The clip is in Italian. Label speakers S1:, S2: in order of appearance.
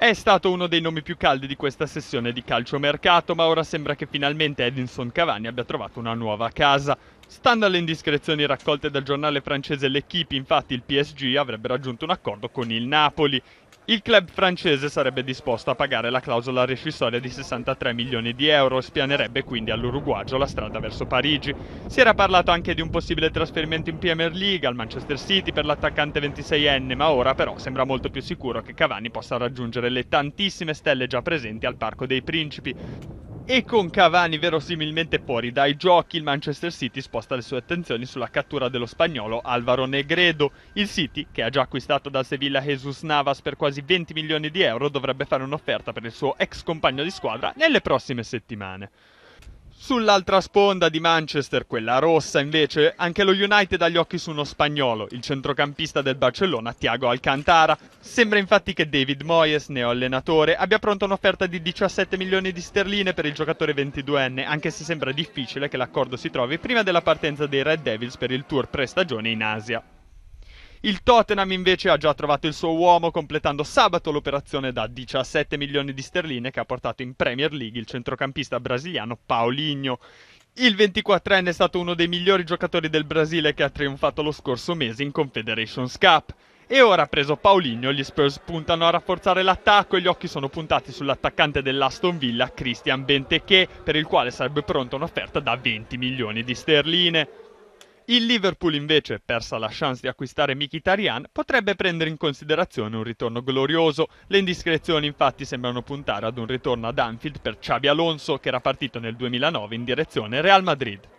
S1: È stato uno dei nomi più caldi di questa sessione di calciomercato, ma ora sembra che finalmente Edinson Cavani abbia trovato una nuova casa. Stando alle indiscrezioni raccolte dal giornale francese L'Equipe, infatti, il PSG avrebbe raggiunto un accordo con il Napoli. Il club francese sarebbe disposto a pagare la clausola rescissoria di 63 milioni di euro e spianerebbe quindi all'Uruguagio la strada verso Parigi. Si era parlato anche di un possibile trasferimento in Premier League al Manchester City per l'attaccante 26enne, ma ora però sembra molto più sicuro che Cavani possa raggiungere le tantissime stelle già presenti al Parco dei Principi e con Cavani verosimilmente fuori dai giochi il Manchester City sposta le sue attenzioni sulla cattura dello spagnolo Alvaro Negredo. Il City, che ha già acquistato dal Sevilla Jesus Navas per quasi 20 milioni di euro, dovrebbe fare un'offerta per il suo ex compagno di squadra nelle prossime settimane. Sull'altra sponda di Manchester, quella rossa invece, anche lo United ha gli occhi su uno spagnolo, il centrocampista del Barcellona Thiago Alcantara. Sembra infatti che David Moyes, neo allenatore, abbia pronta un'offerta di 17 milioni di sterline per il giocatore 22enne, anche se sembra difficile che l'accordo si trovi prima della partenza dei Red Devils per il tour pre-stagione in Asia. Il Tottenham invece ha già trovato il suo uomo completando sabato l'operazione da 17 milioni di sterline che ha portato in Premier League il centrocampista brasiliano Paulinho. Il 24enne è stato uno dei migliori giocatori del Brasile che ha trionfato lo scorso mese in Confederations Cup. E ora preso Paulinho, gli Spurs puntano a rafforzare l'attacco e gli occhi sono puntati sull'attaccante dell'Aston Villa, Christian Benteke, per il quale sarebbe pronta un'offerta da 20 milioni di sterline. Il Liverpool invece, persa la chance di acquistare Mkhitaryan, potrebbe prendere in considerazione un ritorno glorioso. Le indiscrezioni infatti sembrano puntare ad un ritorno ad Anfield per Xabi Alonso che era partito nel 2009 in direzione Real Madrid.